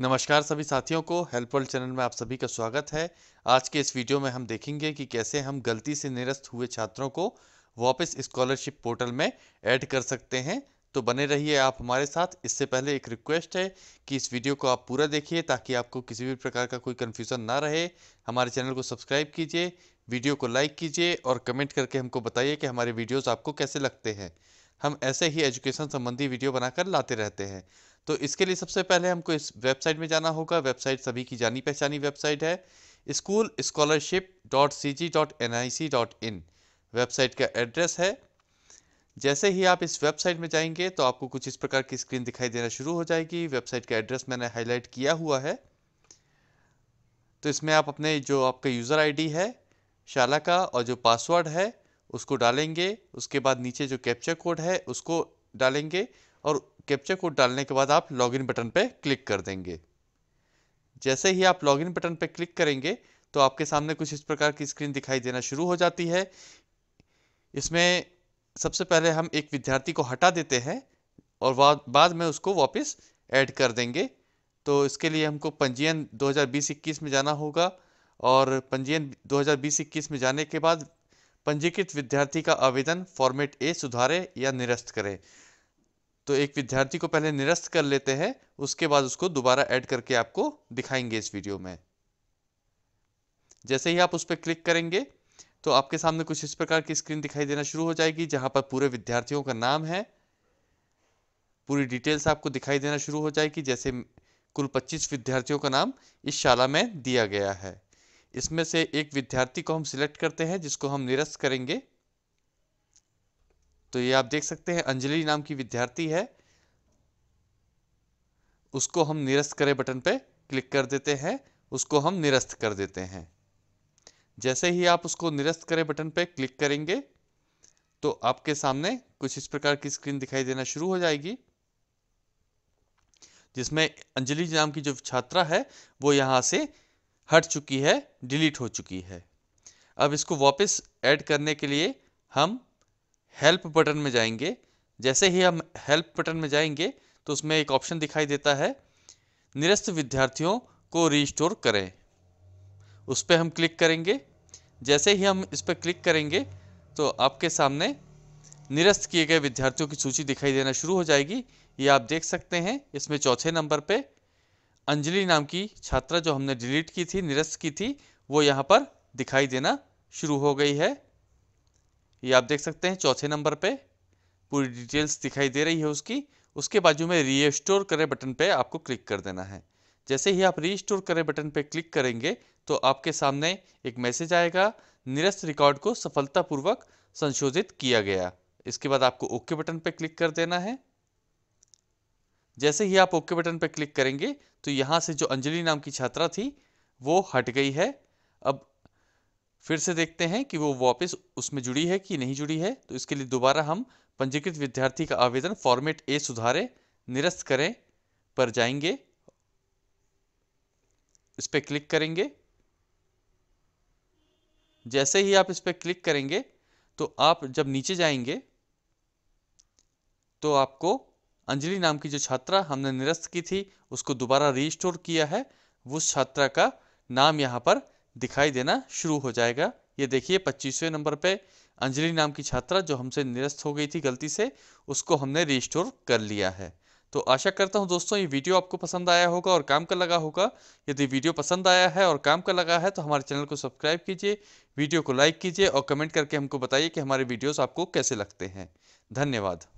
नमस्कार सभी साथियों को हेल्प वर्ल्ड चैनल में आप सभी का स्वागत है आज के इस वीडियो में हम देखेंगे कि कैसे हम गलती से निरस्त हुए छात्रों को वापस स्कॉलरशिप पोर्टल में ऐड कर सकते हैं तो बने रहिए आप हमारे साथ इससे पहले एक रिक्वेस्ट है कि इस वीडियो को आप पूरा देखिए ताकि आपको किसी भी प्रकार का कोई कन्फ्यूज़न ना रहे हमारे चैनल को सब्सक्राइब कीजिए वीडियो को लाइक कीजिए और कमेंट करके हमको बताइए कि हमारे वीडियोज़ आपको कैसे लगते हैं हम ऐसे ही एजुकेशन संबंधी वीडियो बनाकर लाते रहते हैं तो इसके लिए सबसे पहले हमको इस वेबसाइट में जाना होगा वेबसाइट सभी की जानी पहचानी वेबसाइट है school scholarship dot C G dot N I C dot in website का एड्रेस है जैसे ही आप इस वेबसाइट में जाएंगे तो आपको कुछ इस प्रकार की स्क्रीन दिखाई देना शुरू हो जाएगी वेबसाइट का एड्रेस मैंने हाईलाइट किया हुआ है तो इसमें आप अपने जो आपका यूज़र आईडी है शाला का और जो पासवर्ड है उसको डालेंगे उसके बाद नीचे जो कैप्चर कोड है उसको डालेंगे और कैप्चा कोड डालने के बाद आप लॉगिन बटन पर क्लिक कर देंगे जैसे ही आप लॉगिन बटन पर क्लिक करेंगे तो आपके सामने कुछ इस प्रकार की स्क्रीन दिखाई देना शुरू हो जाती है इसमें सबसे पहले हम एक विद्यार्थी को हटा देते हैं और बाद में उसको वापस ऐड कर देंगे तो इसके लिए हमको पंजीयन 2020-21 में जाना होगा और पंजीयन 2020-21 में जाने के बाद पंजीकृत विद्यार्थी का आवेदन फॉर्मेट ए सुधारें या निरस्त करें तो एक विद्यार्थी को पहले निरस्त कर लेते हैं उसके बाद उसको दोबारा ऐड करके आपको दिखाएंगे इस वीडियो में जैसे ही आप उस पर क्लिक करेंगे तो आपके सामने कुछ इस प्रकार की स्क्रीन दिखाई देना शुरू हो जाएगी जहां पर पूरे विद्यार्थियों का नाम है पूरी डिटेल्स आपको दिखाई देना शुरू हो जाएगी जैसे कुल 25 विद्यार्थियों का नाम इस शाला में दिया गया है इसमें से एक विद्यार्थी को हम सिलेक्ट करते हैं जिसको हम निरस्त करेंगे तो ये आप देख सकते हैं अंजलि नाम की विद्यार्थी है उसको हम निरस्त करें बटन पे क्लिक कर देते हैं उसको हम निरस्त कर देते हैं जैसे ही आप उसको निरस्त करें बटन पे क्लिक करेंगे तो आपके सामने कुछ इस प्रकार की स्क्रीन दिखाई देना शुरू हो जाएगी जिसमें अंजलि नाम की जो छात्रा है वो यहां से हट चुकी है डिलीट हो चुकी है अब इसको वापस ऐड करने के लिए हम हेल्प बटन में जाएंगे जैसे ही हम हेल्प बटन में जाएंगे तो उसमें एक ऑप्शन दिखाई देता है निरस्त विद्यार्थियों को रिस्टोर करें उस पर हम क्लिक करेंगे जैसे ही हम इस पर क्लिक करेंगे तो आपके सामने निरस्त किए गए विद्यार्थियों की सूची दिखाई देना शुरू हो जाएगी ये आप देख सकते हैं इसमें चौथे नंबर पे अंजलि नाम की छात्रा जो हमने डिलीट की थी निरस्त की थी वो यहाँ पर दिखाई देना शुरू हो गई है ये आप देख सकते हैं चौथे नंबर पे पूरी डिटेल्स दिखाई दे रही है उसकी उसके बाजू में रीस्टोर करें बटन पे आपको क्लिक कर देना है जैसे ही आप रीस्टोर करें बटन पे क्लिक करेंगे तो आपके सामने एक मैसेज आएगा निरस्त रिकॉर्ड को सफलतापूर्वक संशोधित किया गया इसके बाद आपको ओके बटन पे क्लिक कर देना है जैसे ही आप ओके बटन पर क्लिक करेंगे तो यहाँ से जो अंजलि नाम की छात्रा थी वो हट गई है अब फिर से देखते हैं कि वो वापस उसमें जुड़ी है कि नहीं जुड़ी है तो इसके लिए दोबारा हम पंजीकृत विद्यार्थी का आवेदन फॉर्मेट ए सुधारे निरस्त करें पर जाएंगे इस पर क्लिक करेंगे जैसे ही आप इस पर क्लिक करेंगे तो आप जब नीचे जाएंगे तो आपको अंजलि नाम की जो छात्रा हमने निरस्त की थी उसको दोबारा रिस्टोर किया है उस छात्रा का नाम यहाँ पर दिखाई देना शुरू हो जाएगा ये देखिए पच्चीसवें नंबर पे अंजलि नाम की छात्रा जो हमसे निरस्त हो गई थी गलती से उसको हमने रिस्टोर कर लिया है तो आशा करता हूँ दोस्तों ये वीडियो आपको पसंद आया होगा और काम का लगा होगा यदि वीडियो पसंद आया है और काम का लगा है तो हमारे चैनल को सब्सक्राइब कीजिए वीडियो को लाइक कीजिए और कमेंट करके हमको बताइए कि हमारे वीडियोस आपको कैसे लगते हैं धन्यवाद